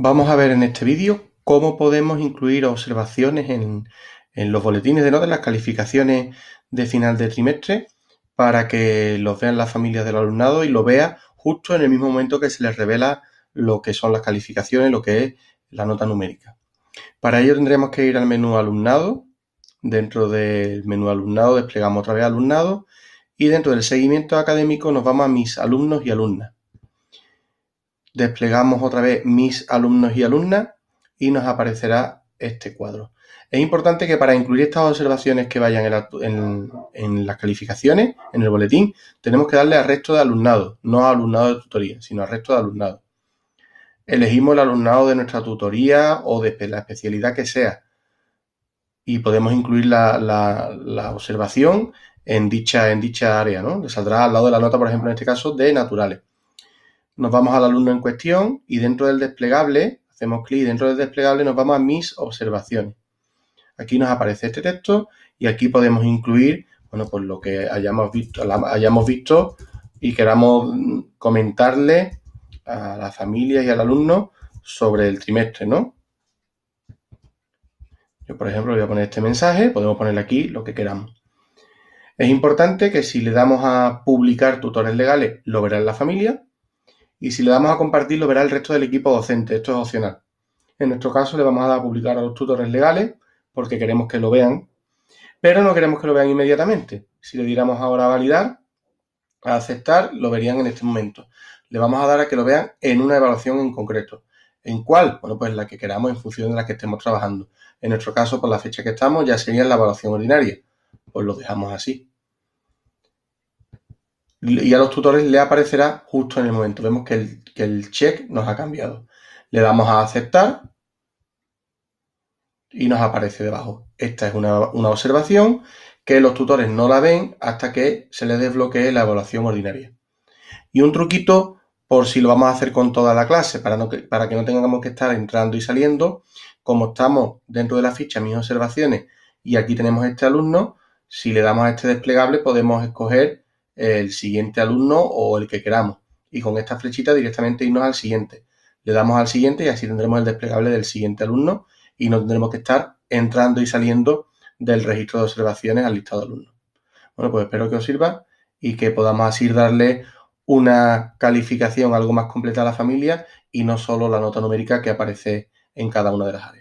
Vamos a ver en este vídeo cómo podemos incluir observaciones en, los boletines de notas, las calificaciones de final de trimestre, para que los vean las familias del alumnado y lo vea justo en el mismo momento que se les revela lo que son las calificaciones, lo que es la nota numérica. Para ello tendremos que ir al menú alumnado. Dentro del menú alumnado desplegamos otra vez alumnado y dentro del seguimiento académico nos vamos a mis alumnos y alumnas. Desplegamos otra vez mis alumnos y alumnas y nos aparecerá este cuadro. Es importante que para incluir estas observaciones que vayan en, las calificaciones, en el boletín, tenemos que darle al resto de alumnado, no a alumnado de tutoría, sino al resto de alumnado. Elegimos el alumnado de nuestra tutoría o de la especialidad que sea y podemos incluir la, observación en dicha, en dicha área, ¿no? Le saldrá al lado de la nota, por ejemplo, en este caso, de naturales nos vamos al alumno en cuestión y dentro del desplegable, hacemos clic dentro del desplegable nos vamos a mis observaciones. Aquí nos aparece este texto y aquí podemos incluir, bueno, pues lo que hayamos visto, hayamos visto y queramos comentarle a la familia y al alumno sobre el trimestre, ¿no? Yo, por ejemplo, voy a poner este mensaje, podemos poner aquí lo que queramos. Es importante que si le damos a publicar tutores legales, lo verá en la familia y si le damos a compartir lo verá el resto del equipo docente, esto es opcional. En nuestro caso le vamos a dar a publicar a los tutores legales porque queremos que lo vean, pero no queremos que lo vean inmediatamente. Si le diéramos ahora a validar, a aceptar, lo verían en este momento. Le vamos a dar a que lo vean en una evaluación en concreto. ¿En cuál? Bueno, pues la que queramos en función de la que estemos trabajando. En nuestro caso, por la fecha que estamos, ya sería la evaluación ordinaria. Pues lo dejamos así y a los tutores le aparecerá justo en el momento. Vemos que el, check nos ha cambiado. Le damos a aceptar y nos aparece debajo. Esta es una, observación que los tutores no la ven hasta que se les desbloquee la evaluación ordinaria. Y un truquito por si lo vamos a hacer con toda la clase, para, no que, para que no tengamos que estar entrando y saliendo, como estamos dentro de la ficha mis observaciones y aquí tenemos este alumno, si le damos a este desplegable podemos escoger el siguiente alumno o el que queramos. Y con esta flechita directamente irnos al siguiente. Le damos al siguiente y así tendremos el desplegable del siguiente alumno y no tendremos que estar entrando y saliendo del registro de observaciones al listado de alumnos. Bueno, pues espero que os sirva y que podamos así darle una calificación algo más completa a la familia y no solo la nota numérica que aparece en cada una de las áreas.